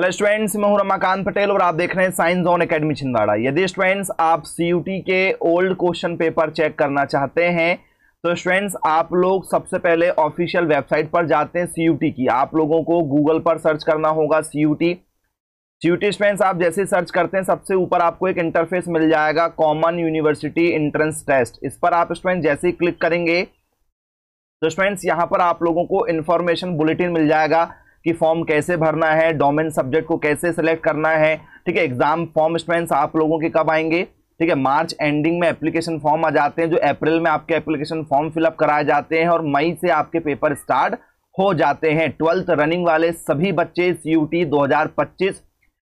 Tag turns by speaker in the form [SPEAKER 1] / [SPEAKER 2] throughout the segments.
[SPEAKER 1] hello students मैं हूं रमाकांत पटेल और आप देख रहे हैं साइंस जोन एकेडमी छिंदवाड़ा यदि स्टूडेंट्स आप सीयूटी के ओल्ड क्वेश्चन पेपर चेक करना चाहते हैं तो स्टूडेंट्स आप लोग सबसे पहले ऑफिशियल वेबसाइट पर जाते हैं सीयूटी की आप लोगों को गूगल पर सर्च करना होगा सी टी स्टूडेंट्स आप जैसे सर्च करते हैं सबसे ऊपर आपको एक इंटरफेस मिल जाएगा कॉमन यूनिवर्सिटी एंट्रेंस टेस्ट इस पर आप स्टूडेंट जैसे ही क्लिक करेंगे तो स्टूडेंट्स यहाँ पर आप लोगों को इन्फॉर्मेशन बुलेटिन मिल जाएगा कि फॉर्म कैसे भरना है डोमेन सब्जेक्ट को कैसे सिलेक्ट करना है ठीक है एग्जाम फॉर्म स्टूडेंट्स आप लोगों के कब आएंगे ठीक है मार्च एंडिंग में एप्लीकेशन फॉर्म आ जाते हैं जो अप्रैल में आपके एप्लीकेशन फॉर्म फिलअप कराए जाते हैं और मई से आपके पेपर स्टार्ट हो जाते हैं ट्वेल्थ रनिंग वाले सभी बच्चे सी यू टी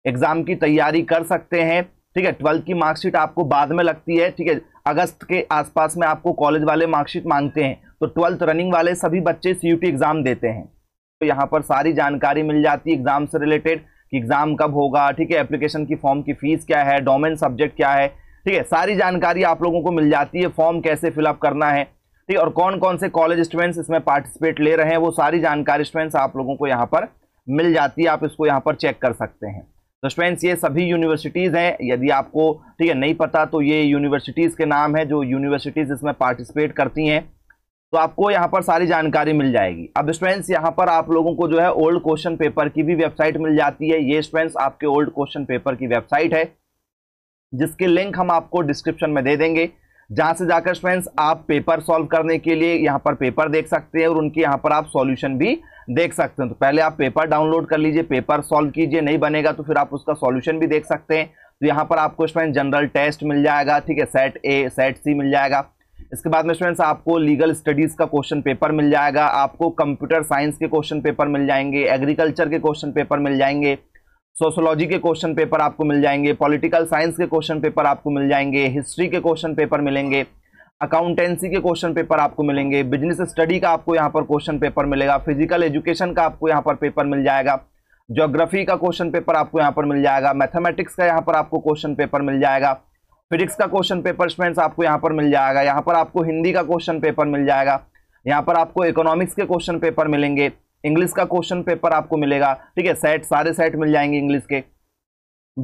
[SPEAKER 1] एग्जाम की तैयारी कर सकते हैं ठीक है ट्वेल्थ की मार्कशीट आपको बाद में लगती है ठीक है अगस्त के आसपास में आपको कॉलेज वाले मार्कशीट मांगते हैं तो ट्वेल्थ रनिंग वाले सभी बच्चे सी एग्ज़ाम देते हैं तो यहाँ पर सारी जानकारी मिल जाती है एग्जाम से रिलेटेड कि एग्जाम कब होगा ठीक है एप्लीकेशन की फॉर्म की फीस क्या है डोमेन सब्जेक्ट क्या है ठीक है सारी जानकारी आप लोगों को मिल जाती है फॉर्म कैसे फिलअप करना है ठीक है और कौन कौन से कॉलेज स्टूडेंट्स इसमें पार्टिसिपेट ले रहे हैं वो सारी जानकारी स्टूडेंट्स आप लोगों को यहाँ पर मिल जाती है आप इसको यहाँ पर चेक कर सकते हैं तो स्टूडेंट्स ये सभी यूनिवर्सिटीज़ हैं यदि आपको ठीक है नहीं पता तो ये यूनिवर्सिटीज़ के नाम है जो यूनिवर्सिटीज़ इसमें पार्टिसिपेट करती हैं तो आपको यहाँ पर सारी जानकारी मिल जाएगी अब स्टूडेंट्स यहाँ पर आप लोगों को जो है ओल्ड क्वेश्चन पेपर की भी वेबसाइट मिल जाती है ये स्टूडेंट्स आपके ओल्ड क्वेश्चन पेपर की वेबसाइट है जिसके लिंक हम आपको डिस्क्रिप्शन में दे देंगे जहाँ से जाकर स्टूडेंट्स आप पेपर सॉल्व करने के लिए यहाँ पर पेपर देख सकते हैं और उनके यहाँ पर आप सॉल्यूशन भी देख सकते हैं तो पहले आप पेपर डाउनलोड कर लीजिए पेपर सॉल्व कीजिए नहीं बनेगा तो फिर आप उसका सॉल्यूशन भी देख सकते हैं तो यहाँ पर आपको स्टूडेंट जनरल टेस्ट मिल जाएगा ठीक है सेट ए सेट सी मिल जाएगा इसके बाद में स्टूडेंट्स आपको लीगल स्टडीज़ का क्वेश्चन पेपर मिल जाएगा आपको कंप्यूटर साइंस के क्वेश्चन पेपर मिल जाएंगे एग्रीकल्चर के क्वेश्चन पेपर मिल जाएंगे सोशोलॉजी के क्वेश्चन पेपर आपको मिल जाएंगे पॉलिटिकल साइंस के क्वेश्चन पेपर आपको मिल जाएंगे हिस्ट्री के क्वेश्चन पेपर मिलेंगे अकाउंटेंसी के क्वेश्चन पेपर आपको मिलेंगे बिजनेस स्टडी का आपको यहाँ पर क्वेश्चन पेपर मिलेगा फिजिकल एजुकेशन का आपको यहाँ पर पेपर मिल जाएगा जोग्राफी का क्वेश्चन पेपर आपको यहाँ पर मिल जाएगा मैथमेटिक्स का यहाँ पर आपको क्वेश्चन पेपर मिल जाएगा फिजिक्स का क्वेश्चन पेपर फ्रेंड्स आपको यहाँ पर मिल जाएगा यहाँ पर आपको हिंदी का क्वेश्चन पेपर मिल जाएगा यहाँ पर आपको इकोनॉमिक्स के क्वेश्चन पेपर मिलेंगे इंग्लिश का क्वेश्चन पेपर आपको मिलेगा ठीक है सेट सारे सेट मिल जाएंगे इंग्लिश के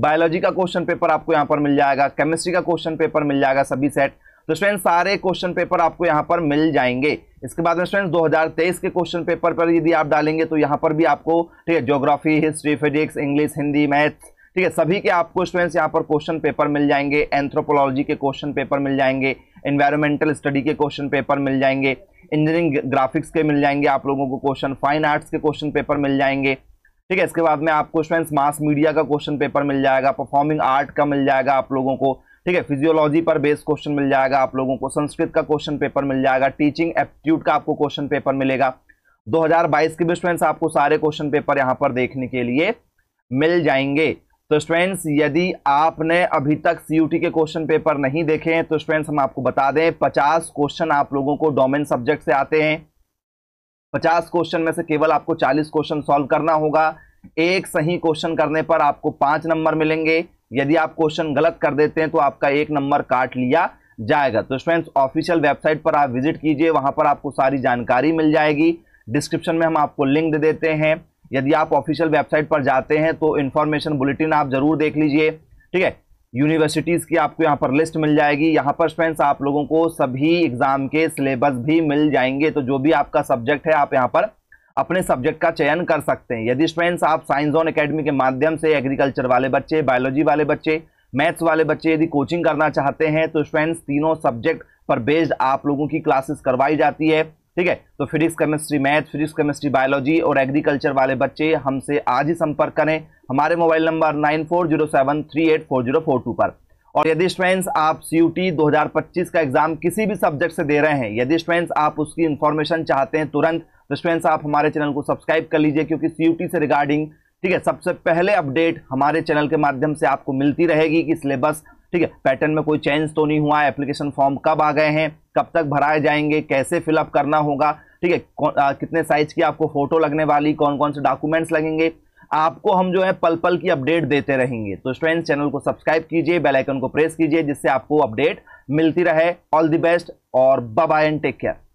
[SPEAKER 1] बायोलॉजी का क्वेश्चन पेपर आपको यहाँ पर मिल जाएगा केमिस्ट्री का क्वेश्चन पेपर मिल जाएगा सभी सेट तो फ्रेंड्स सारे क्वेश्चन पेपर आपको यहाँ पर मिल जाएंगे इसके बाद में फ्रेंड्स 2023 के क्वेश्चन पेपर पर यदि आप डालेंगे तो यहाँ पर भी आपको ठीक है geography history physics English Hindi maths ठीक है सभी के आपको स्टूडेंट्स यहाँ पर क्वेश्चन पेपर मिल जाएंगे एंथ्रोपोलॉजी के क्वेश्चन पेपर मिल जाएंगे इन्वायरमेंटल स्टडी के क्वेश्चन पेपर मिल जाएंगे इंजीनियरिंग ग्राफिक्स के मिल जाएंगे आप लोगों को क्वेश्चन फाइन आर्ट्स के क्वेश्चन पेपर मिल जाएंगे ठीक है इसके बाद में आपको स्टूडेंट्स मास मीडिया का क्वेश्चन पेपर मिल जाएगा परफॉर्मिंग आर्ट का मिल जाएगा आप लोगों को ठीक है फिजियोलॉजी पर बेस्ड क्वेश्चन मिल जाएगा आप लोगों को संस्कृत का क्वेश्चन पेपर मिल जाएगा टीचिंग एप्टीट्यूड का आपको क्वेश्चन पेपर मिलेगा 2022 के भी स्टूडेंट्स आपको सारे क्वेश्चन पेपर यहाँ पर देखने के लिए मिल जाएंगे तो स्टूडेंट्स यदि आपने अभी तक सी के क्वेश्चन पेपर नहीं देखे हैं तो स्टूडेंट्स हम आपको बता दें पचास क्वेश्चन आप लोगों को डोमेन सब्जेक्ट से आते हैं पचास क्वेश्चन में से केवल आपको चालीस क्वेश्चन सॉल्व करना होगा एक सही क्वेश्चन करने पर आपको पांच नंबर मिलेंगे यदि आप क्वेश्चन गलत कर देते हैं तो आपका एक नंबर काट लिया जाएगा तो स्टूडेंट्स ऑफिशियल वेबसाइट पर आप विजिट कीजिए वहां पर आपको सारी जानकारी मिल जाएगी डिस्क्रिप्शन में हम आपको लिंक दे देते हैं यदि आप ऑफिशियल वेबसाइट पर जाते हैं तो इन्फॉर्मेशन बुलेटिन आप जरूर देख लीजिए ठीक है यूनिवर्सिटीज़ की आपको यहाँ पर लिस्ट मिल जाएगी यहाँ पर फ्रेंड्स आप लोगों को सभी एग्ज़ाम के सिलेबस भी मिल जाएंगे तो जो भी आपका सब्जेक्ट है आप यहाँ पर अपने सब्जेक्ट का चयन कर सकते हैं यदि फ्रेंड्स आप साइंस ऑन अकेडमी के माध्यम से एग्रीकल्चर वाले बच्चे बायोलॉजी वाले बच्चे मैथ्स वाले बच्चे यदि कोचिंग करना चाहते हैं तो फ्रेंड्स तीनों सब्जेक्ट पर बेस्ड आप लोगों की क्लासेस करवाई जाती है ठीक है तो physics chemistry math physics chemistry biology और एग्रीकल्चर वाले बच्चे हमसे आज ही संपर्क करें हमारे mobile number nine four zero seven three eight four zero four two पर और यदि स्टूडेंट्स आप सी यू टी दो हज़ार पच्चीस का एग्ज़ाम किसी भी सब्जेक्ट से दे रहे हैं यदि स्टूडेंट्स आप उसकी इन्फॉर्मेशन चाहते हैं तुरंत तो स्टूडेंट्स आप हमारे चैनल को सब्सक्राइब कर लीजिए क्योंकि सी यू टी से रिगार्डिंग ठीक है सबसे पहले अपडेट हमारे चैनल के माध्यम से आपको मिलती रहेगी कि सिलेबस ठीक है पैटर्न में कोई चेंज तो नहीं हुआ है एप्लीकेशन फॉर्म कब आ गए हैं कब तक भराए जाएंगे कैसे फिलअप करना होगा ठीक है कितने साइज की आपको फोटो लगने वाली कौन कौन से डॉक्यूमेंट्स लगेंगे आपको हम जो है पल पल की अपडेट देते रहेंगे तो स्टूडेंट्स चैनल को सब्सक्राइब कीजिए बेल आइकन को प्रेस कीजिए जिससे आपको अपडेट मिलती रहे ऑल द बेस्ट और बाय एंड टेक केयर